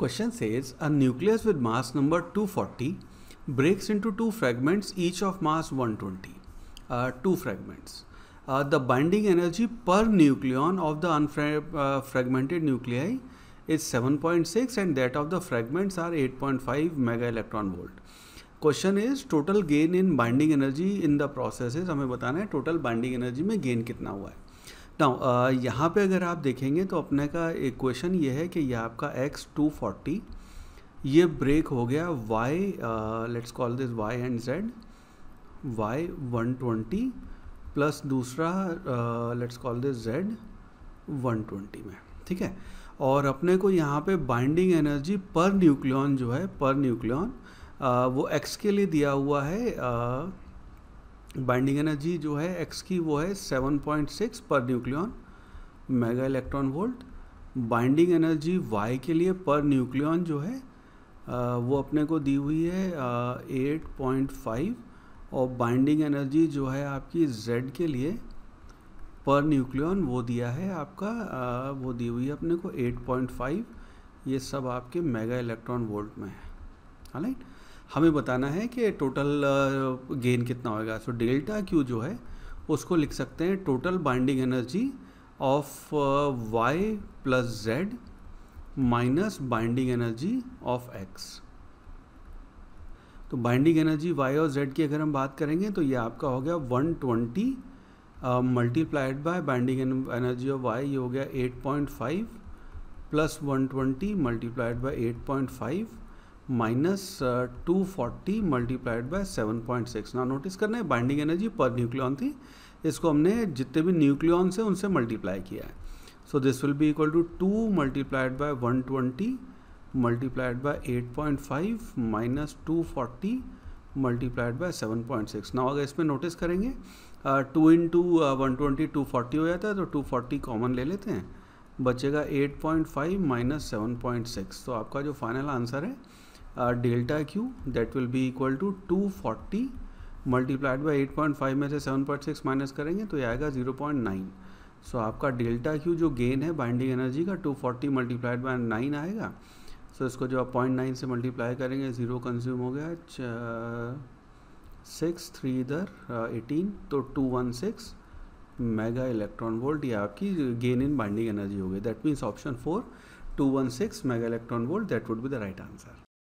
Question says a nucleus with mass number 240 breaks into two fragments each of mass 120. Uh, two fragments. Uh, the binding energy per nucleon of the unfragmented nuclei is 7.6 and that of the fragments are 8.5 mega electron volt. Question is total gain in binding energy in the process हमें बताना है total binding energy में gain कितना हुआ है ना यहाँ पे अगर आप देखेंगे तो अपने का एक क्वेश्चन ये है कि ये आपका एक्स टू फोर्टी ये ब्रेक हो गया Y let's call this Y and Z Y one twenty plus दूसरा let's call this Z one twenty में ठीक है और अपने को यहाँ पे बाइंडिंग एनर्जी पर न्यूक्लियन जो है पर न्यूक्लियन वो एक्स के लिए दिया हुआ है uh, बाइंडिंग एनर्जी जो है एक्स की वो है 7.6 पर nucleon mega electron volt binding energy Y के लिए पर न्यूक्लियन जो है आ, वो अपने को दी हुई है एट पॉइंट फाइव और बाइंडिंग एनर्जी जो है आपकी जेड के लिए पर न्यूक्लियन वो दिया है आपका आ, वो दी हुई है अपने को एट पॉइंट फाइव ये सब आपके मेगा इलेक्ट्रॉन वोल्ट में है राइट हमें बताना है कि टोटल गेन uh, कितना होएगा सो डेल्टा क्यू जो है उसको लिख सकते हैं total binding energy of Y plus Z minus binding energy of X तो बाइंडिंग एनर्जी वाई और जेड की अगर हम बात करेंगे तो ये आपका हो गया 120 twenty multiplied by binding energy of Y ये हो गया 8.5 plus 120 multiplied by eight minus two forty multiplied by seven point six ना नोटिस करना है बाइंडिंग एनर्जी पर न्यूक्लियन थी इसको हमने जितने भी न्यूक्लियॉन्स हैं उनसे मल्टीप्लाई किया है so this will be equal to two multiplied by one twenty multiplied by eight point five minus two forty multiplied by seven point six ना अगर इसमें नोटिस करेंगे two in two one twenty two forty हो जाता है तो to forty common ले लेते हैं बचेगा eight point five minus seven point six तो आपका जो फाइनल आंसर है delta Q that will be equal to two forty multiplied by eight point five में से सेवन पॉइंट सिक्स माइनस करेंगे तो ये आएगा जीरो पॉइंट नाइन सो आपका डेल्टा क्यू जो गेन है बाइंडिंग एनर्जी का two forty multiplied by nine आएगा सो so इसको जो आप पॉइंट नाइन से मल्टीप्लाई करेंगे ज़ीरो कंज्यूम हो गया सिक्स थ्री इधर एटीन uh, तो two one six mega electron volt ये आपकी गेन इन बाइंडिंग एनर्जी हो गई that means option four two one six mega electron volt that would be the right answer